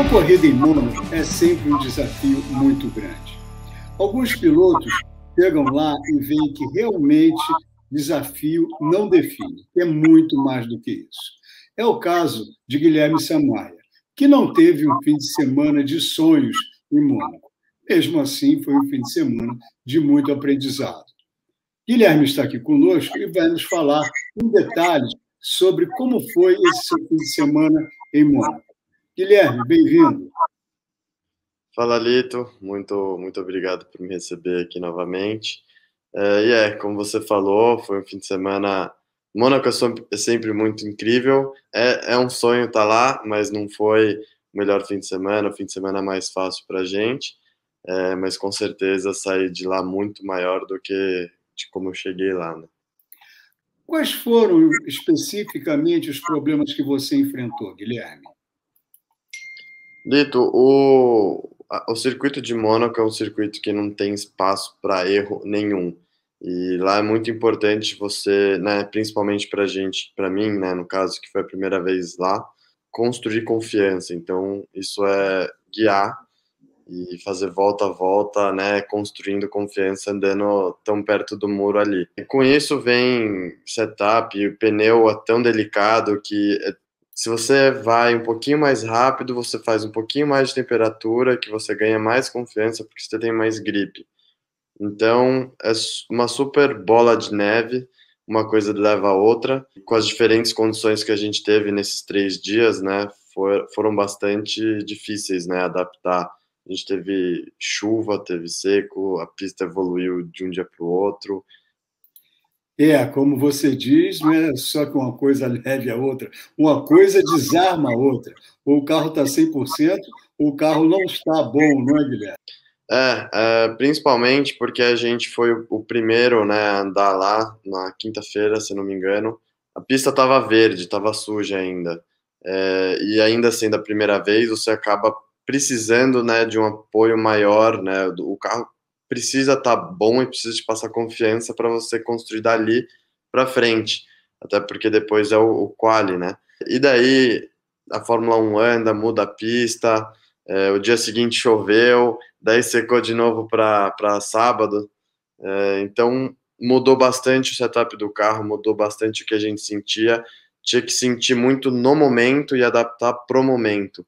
Uma corrida em Mônaco é sempre um desafio muito grande. Alguns pilotos chegam lá e veem que realmente desafio não define, é muito mais do que isso. É o caso de Guilherme Samaia, que não teve um fim de semana de sonhos em Mônaco. Mesmo assim, foi um fim de semana de muito aprendizado. Guilherme está aqui conosco e vai nos falar em detalhes sobre como foi esse fim de semana em Mônaco. Guilherme, bem-vindo. Fala, Lito. Muito, muito obrigado por me receber aqui novamente. É, e é, como você falou, foi um fim de semana. Mônaco é, é sempre muito incrível. É, é um sonho estar tá lá, mas não foi o melhor fim de semana, o fim de semana mais fácil para a gente. É, mas com certeza sair de lá muito maior do que de como eu cheguei lá. Né? Quais foram especificamente os problemas que você enfrentou, Guilherme? Lito, o, o circuito de Mônaco é um circuito que não tem espaço para erro nenhum. E lá é muito importante você, né, principalmente para gente, para mim, né, no caso que foi a primeira vez lá, construir confiança. Então, isso é guiar e fazer volta a volta, né, construindo confiança andando tão perto do muro ali. E com isso vem setup, o pneu é tão delicado que se você vai um pouquinho mais rápido, você faz um pouquinho mais de temperatura, que você ganha mais confiança porque você tem mais gripe. Então, é uma super bola de neve, uma coisa leva a outra. Com as diferentes condições que a gente teve nesses três dias, né, for, foram bastante difíceis, né, adaptar. A gente teve chuva, teve seco, a pista evoluiu de um dia para o outro. É, como você diz, não é só que uma coisa leve a outra. Uma coisa desarma a outra. Ou o carro está 100%, ou o carro não está bom, não é, Guilherme? É, é, principalmente porque a gente foi o primeiro né, a andar lá na quinta-feira, se não me engano. A pista estava verde, estava suja ainda. É, e ainda sendo assim, a primeira vez, você acaba precisando né, de um apoio maior. Né, o carro precisa estar tá bom e precisa te passar confiança para você construir dali para frente, até porque depois é o, o quali, né? E daí a Fórmula 1 anda, muda a pista, é, o dia seguinte choveu, daí secou de novo para sábado, é, então mudou bastante o setup do carro, mudou bastante o que a gente sentia, tinha que sentir muito no momento e adaptar pro momento.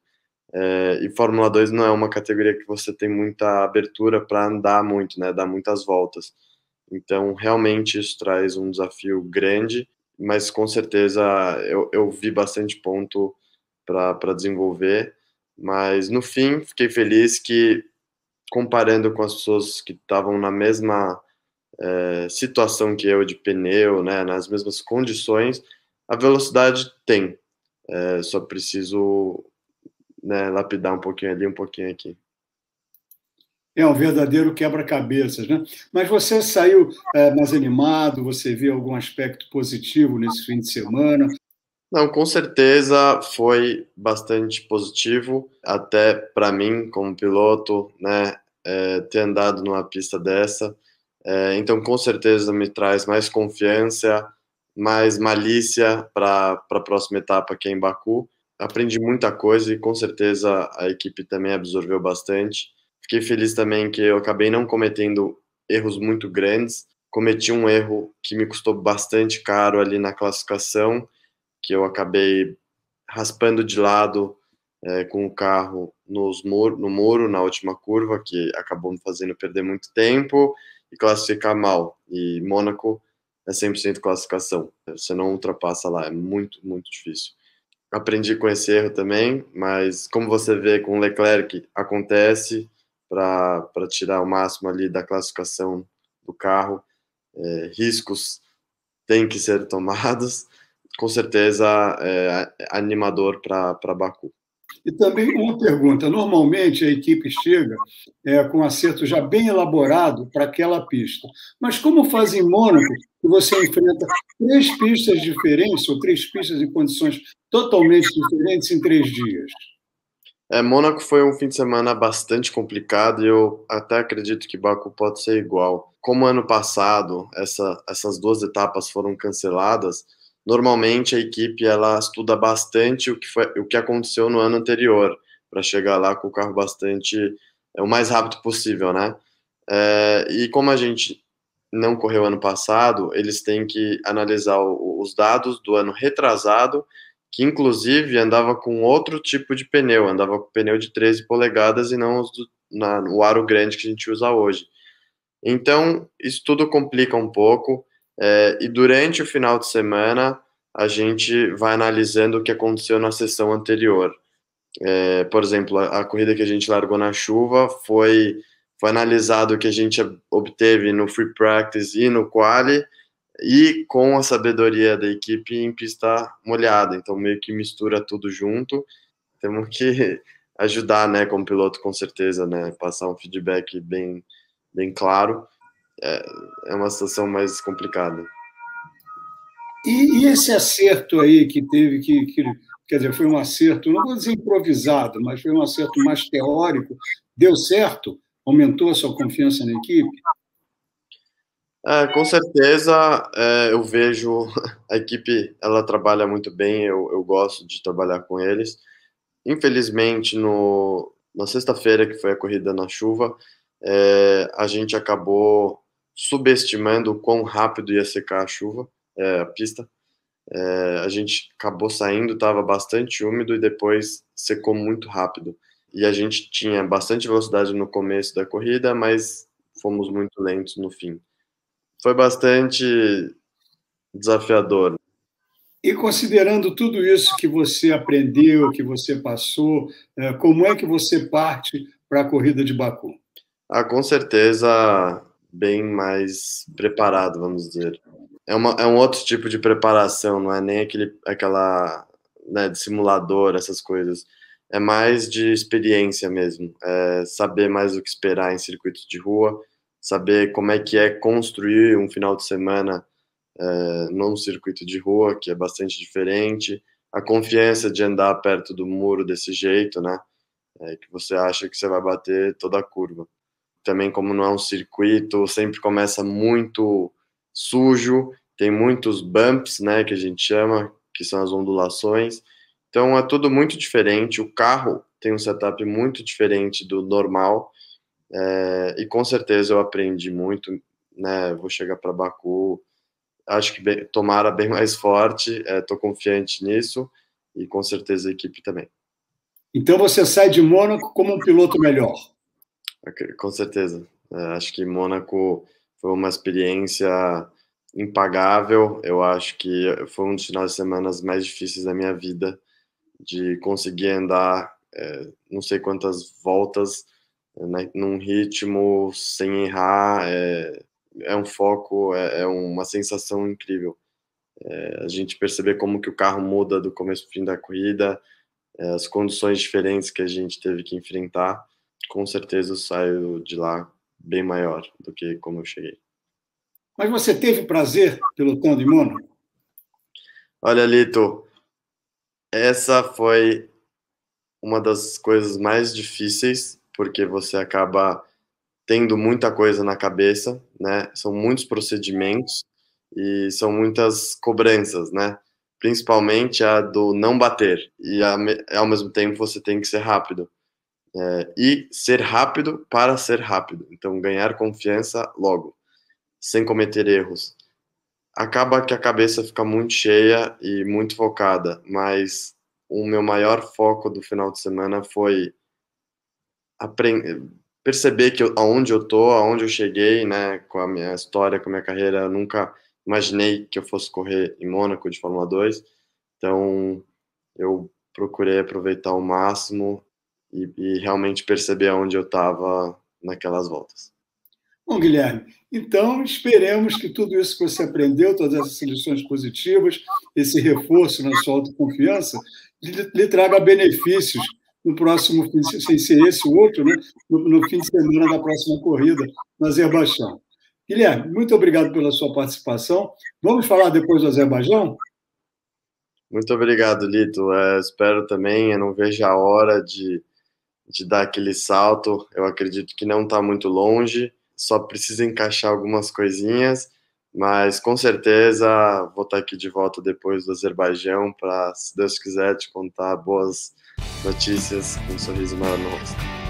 É, e Fórmula 2 não é uma categoria que você tem muita abertura para andar muito, né? Dar muitas voltas. Então, realmente, isso traz um desafio grande, mas com certeza eu, eu vi bastante ponto para desenvolver. Mas no fim, fiquei feliz que, comparando com as pessoas que estavam na mesma é, situação que eu, de pneu, né, nas mesmas condições, a velocidade tem. É, só preciso né, lapidar um pouquinho ali, um pouquinho aqui. É um verdadeiro quebra-cabeças, né? Mas você saiu é, mais animado, você viu algum aspecto positivo nesse fim de semana? Não, com certeza foi bastante positivo, até para mim, como piloto, né, é, ter andado numa pista dessa. É, então, com certeza, me traz mais confiança, mais malícia para a próxima etapa aqui em Baku aprendi muita coisa e com certeza a equipe também absorveu bastante. Fiquei feliz também que eu acabei não cometendo erros muito grandes. Cometi um erro que me custou bastante caro ali na classificação, que eu acabei raspando de lado é, com o carro nos no muro, na última curva, que acabou me fazendo perder muito tempo e classificar mal. E Mônaco é 100% classificação. Você não ultrapassa lá, é muito, muito difícil aprendi com esse erro também, mas como você vê com o Leclerc, acontece para tirar o máximo ali da classificação do carro. É, riscos têm que ser tomados, com certeza é, é animador para Baku. E também uma pergunta: normalmente a equipe chega é, com um acerto já bem elaborado para aquela pista, mas como faz em Mônaco, que você enfrenta três pistas diferentes ou três pistas em condições totalmente diferentes em três dias. É, Mônaco foi um fim de semana bastante complicado e eu até acredito que Baku pode ser igual. Como ano passado essa, essas duas etapas foram canceladas, normalmente a equipe ela estuda bastante o que, foi, o que aconteceu no ano anterior para chegar lá com o carro bastante é, o mais rápido possível, né? É, e como a gente não correu ano passado, eles têm que analisar o, os dados do ano retrasado que inclusive andava com outro tipo de pneu, andava com pneu de 13 polegadas e não do, na, o aro grande que a gente usa hoje. Então, isso tudo complica um pouco, é, e durante o final de semana a gente vai analisando o que aconteceu na sessão anterior. É, por exemplo, a, a, corrida que a gente largou na chuva foi, foi analisado o que a gente obteve no free practice e no quali, e com a sabedoria da equipe em pista molhada. Então, meio que mistura tudo junto. Temos que ajudar, né, como piloto, com certeza, né, passar um feedback bem, bem claro. É, é uma situação mais complicada. E, e, esse acerto aí que teve, que, que, quer dizer, foi um acerto, não vou dizer improvisado, mas foi um acerto mais teórico, deu certo? Aumentou a sua confiança na equipe? É, com certeza é, eu vejo a equipe, ela trabalha muito bem, eu, eu gosto de trabalhar com eles. Infelizmente, no, na sexta-feira, que foi a corrida na chuva, é, a gente acabou subestimando o quão rápido ia secar a chuva, é, a pista. É, a gente acabou saindo, estava bastante úmido e depois secou muito rápido. E a gente tinha bastante velocidade no começo da corrida, mas fomos muito lentos no fim foi bastante desafiador. E considerando tudo isso que você aprendeu, que você passou, eh, como é que você parte para a corrida de Baku? Ah, com certeza, bem mais preparado, vamos dizer. É, uma, é um outro tipo de preparação, não é nem aquele, aquela né, de simulador, essas coisas. É mais de experiência mesmo, é saber mais o que esperar em circuitos de rua, saber como é que é construir um final de semana é, num circuito de rua, que é bastante diferente, a confiança de andar perto do muro desse jeito, né? É, que você acha que você vai bater toda a curva. Também, como não é um circuito, sempre começa muito sujo, tem muitos bumps, né, que a gente chama, que são as ondulações. Então, é tudo muito diferente. O carro tem um setup muito diferente do normal. É, e com certeza eu aprendi muito, né? Vou chegar para Baku, acho que bem, tomara bem mais forte, estou é, confiante nisso e com certeza a equipe também. Então você sai de Mônaco como um piloto melhor? Com certeza. É, acho que Mônaco foi uma experiência impagável. Eu acho que foi um dos finais de semana mais difíceis da minha vida, de conseguir andar é, não sei quantas voltas né, num ritmo sem errar, é, é um foco, é, é uma sensação incrível. É, a gente perceber como que o carro muda do começo ao fim da corrida, é, as condições diferentes que a gente teve que enfrentar, com certeza eu saio de lá bem maior do que como eu cheguei. Mas você teve prazer pilotando em Mônaco? Olha, Lito, essa foi uma das coisas mais difíceis porque você acaba tendo muita coisa na cabeça, né? São muitos procedimentos e são muitas cobranças, né? Principalmente a do não bater e é, ao mesmo tempo você tem que ser rápido é, e ser rápido para ser rápido. Então ganhar confiança logo, sem cometer erros. Acaba que a cabeça fica muito cheia e muito focada, mas o meu maior foco do final de semana foi aprender, perceber que eu, aonde eu tô, aonde eu cheguei, né, com a minha história, com a minha carreira, eu nunca imaginei que eu fosse correr em Mônaco de Fórmula 2. Então, eu procurei aproveitar ao máximo e, e realmente perceber aonde eu estava naquelas voltas. Bom, Guilherme, então esperemos que tudo isso que você aprendeu, todas essas lições positivas, esse reforço na sua autoconfiança, lhe, lhe traga benefícios no próximo fim, sem ser esse, o outro, né? no, no fim de semana da próxima corrida no Azerbaijão. Guilherme, muito obrigado pela sua participação. Vamos falar depois do Azerbaijão? Muito obrigado, Lito. É, espero também, eu não vejo a hora de, de dar aquele salto. Eu acredito que não está muito longe, só precisa encaixar algumas coisinhas mas com certeza vou estar aqui de volta depois do Azerbaijão para, se Deus quiser, te contar boas notícias com um sorriso maior no rosto.